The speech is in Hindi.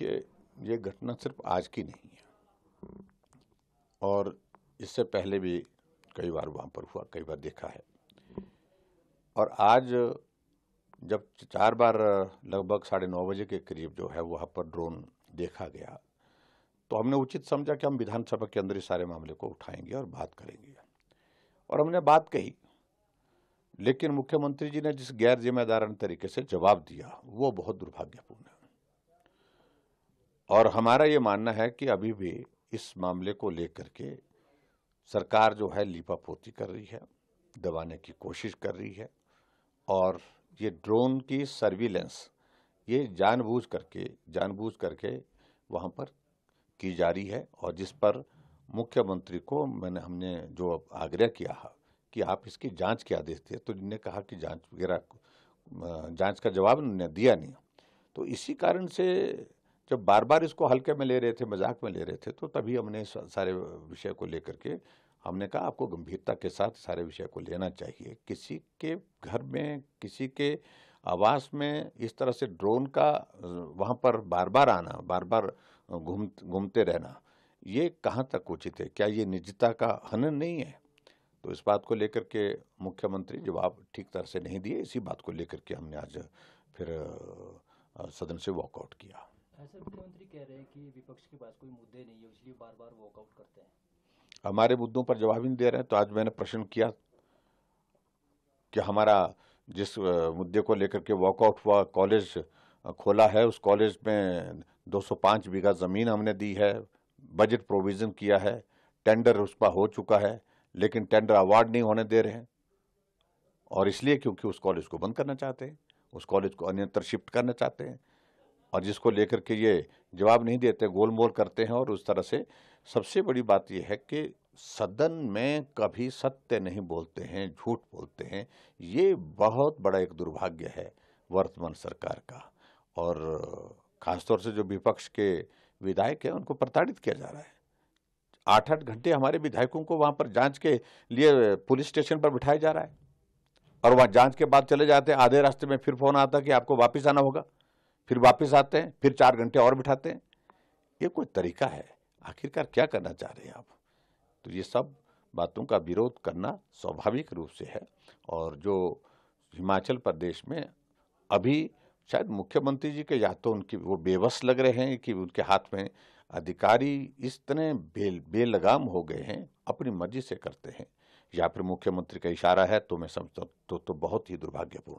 देखिए ये घटना सिर्फ आज की नहीं है और इससे पहले भी कई बार वहाँ पर हुआ कई बार देखा है और आज जब चार बार लगभग साढ़े नौ बजे के करीब जो है वहाँ पर ड्रोन देखा गया तो हमने उचित समझा कि हम विधानसभा के अंदर ही सारे मामले को उठाएंगे और बात करेंगे और हमने बात कही लेकिन मुख्यमंत्री जी ने जिस गैर जिम्मेदार तरीके से जवाब दिया वो बहुत दुर्भाग्यपूर्ण है और हमारा ये मानना है कि अभी भी इस मामले को लेकर के सरकार जो है लीपापोती कर रही है दबाने की कोशिश कर रही है और ये ड्रोन की सर्विलेंस ये जानबूझ करके जानबूझ करके वहाँ पर की जा रही है और जिस पर मुख्यमंत्री को मैंने हमने जो आग्रह किया है कि आप इसकी जांच के आदेश दिए तो जिनने कहा कि जांच वगैरह जांच का जवाब उन्होंने दिया नहीं तो इसी कारण से जब बार बार इसको हल्के में ले रहे थे मजाक में ले रहे थे तो तभी हमने सारे विषय को लेकर के हमने कहा आपको गंभीरता के साथ सारे विषय को लेना चाहिए किसी के घर में किसी के आवास में इस तरह से ड्रोन का वहाँ पर बार बार आना बार बार घूम घूमते रहना ये कहाँ तक उचित है क्या ये निजता का हनन नहीं है तो इस बात को लेकर के मुख्यमंत्री जवाब ठीक तरह से नहीं दिए इसी बात को लेकर के हमने आज फिर सदन से वॉकआउट किया मुख्यमंत्री कह रहे हैं कि विपक्ष के पास कोई मुद्दे नहीं है इसलिए बार बार वॉकआउट करते हैं हमारे मुद्दों पर जवाब ही नहीं दे रहे हैं तो आज मैंने प्रश्न किया कि हमारा जिस मुद्दे को लेकर के वॉकआउट हुआ कॉलेज खोला है उस कॉलेज में 205 बीघा ज़मीन हमने दी है बजट प्रोविज़न किया है टेंडर उस पर हो चुका है लेकिन टेंडर अवार्ड नहीं होने दे रहे हैं और इसलिए क्योंकि उस कॉलेज को बंद करना चाहते हैं उस कॉलेज को अन्यत्र शिफ्ट करना चाहते हैं और जिसको लेकर के ये जवाब नहीं देते गोलमोल करते हैं और उस तरह से सबसे बड़ी बात यह है कि सदन में कभी सत्य नहीं बोलते हैं झूठ बोलते हैं ये बहुत बड़ा एक दुर्भाग्य है वर्तमान सरकार का और खासतौर से जो विपक्ष के विधायक हैं उनको प्रताड़ित किया जा रहा है आठ आठ घंटे हमारे विधायकों को वहाँ पर जांच के लिए पुलिस स्टेशन पर बिठाया जा रहा है और वहाँ जांच के बाद चले जाते हैं आधे रास्ते में फिर फोन आता कि आपको वापिस आना होगा फिर वापस आते हैं फिर चार घंटे और बिठाते हैं ये कोई तरीका है आखिरकार क्या करना चाह रहे हैं आप तो ये सब बातों का विरोध करना स्वाभाविक रूप से है और जो हिमाचल प्रदेश में अभी शायद मुख्यमंत्री जी के या तो उनकी वो बेबस लग रहे हैं कि उनके हाथ में अधिकारी इस तरह बे बेलगाम हो गए हैं अपनी मर्जी से करते हैं या फिर मुख्यमंत्री का इशारा है तो मैं समझता तो, तो बहुत ही दुर्भाग्यपूर्ण